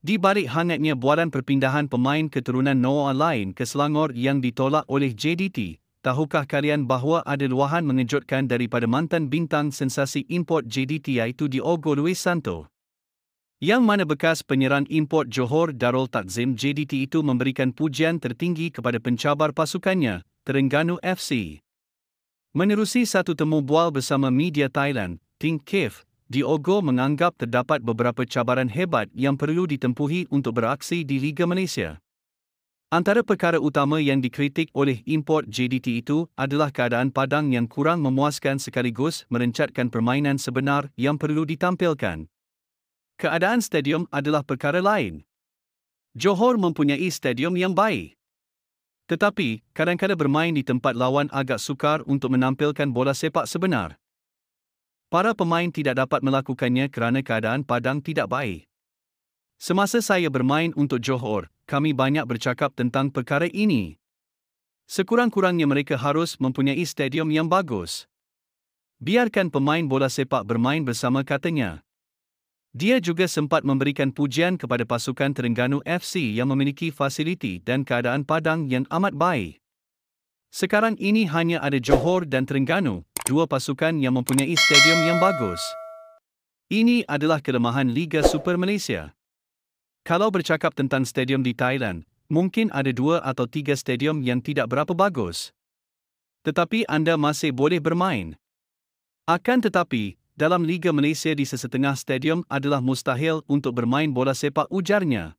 Di balik hangatnya bualan perpindahan pemain keturunan Noah lain ke Selangor yang ditolak oleh JDT, tahukah kalian bahawa ada luahan mengejutkan daripada mantan bintang sensasi import JDT iaitu Diogo Luis Santo? Yang mana bekas penyerang import Johor Darul Takzim JDT itu memberikan pujian tertinggi kepada pencabar pasukannya, Terengganu FC. Menerusi satu temu bual bersama media Thailand, Tink Cave, Diogo menganggap terdapat beberapa cabaran hebat yang perlu ditempuhi untuk beraksi di Liga Malaysia. Antara perkara utama yang dikritik oleh import JDT itu adalah keadaan padang yang kurang memuaskan sekaligus merencatkan permainan sebenar yang perlu ditampilkan. Keadaan stadium adalah perkara lain. Johor mempunyai stadium yang baik. Tetapi, kadang-kadang bermain di tempat lawan agak sukar untuk menampilkan bola sepak sebenar. Para pemain tidak dapat melakukannya kerana keadaan padang tidak baik. Semasa saya bermain untuk Johor, kami banyak bercakap tentang perkara ini. Sekurang-kurangnya mereka harus mempunyai stadium yang bagus. Biarkan pemain bola sepak bermain bersama katanya. Dia juga sempat memberikan pujian kepada pasukan Terengganu FC yang memiliki fasiliti dan keadaan padang yang amat baik. Sekarang ini hanya ada Johor dan Terengganu dua pasukan yang mempunyai stadium yang bagus. Ini adalah kelemahan Liga Super Malaysia. Kalau bercakap tentang stadium di Thailand, mungkin ada dua atau tiga stadium yang tidak berapa bagus. Tetapi anda masih boleh bermain. Akan tetapi, dalam Liga Malaysia di sesetengah stadium adalah mustahil untuk bermain bola sepak ujarnya.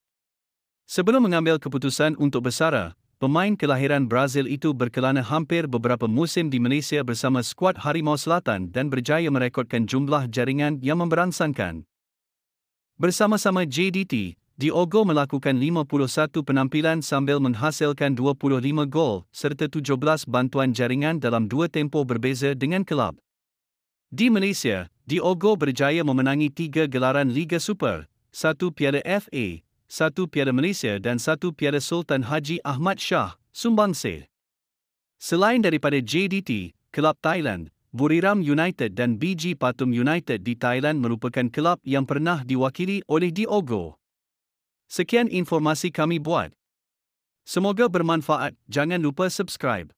Sebelum mengambil keputusan untuk bersara, pemain kelahiran Brazil itu berkelana hampir beberapa musim di Malaysia bersama skuad Harimau Selatan dan berjaya merekodkan jumlah jaringan yang memberansangkan. Bersama-sama JDT, Diogo melakukan 51 penampilan sambil menghasilkan 25 gol serta 17 bantuan jaringan dalam dua tempoh berbeza dengan kelab. Di Malaysia, Diogo berjaya memenangi tiga gelaran Liga Super, satu Piala FA, satu piara Malaysia dan satu piara Sultan Haji Ahmad Shah, Sumbangsi. Selain daripada JDT, Kelab Thailand, Buriram United dan BG Patum United di Thailand merupakan kelab yang pernah diwakili oleh Diogo. Sekian informasi kami buat. Semoga bermanfaat, jangan lupa subscribe.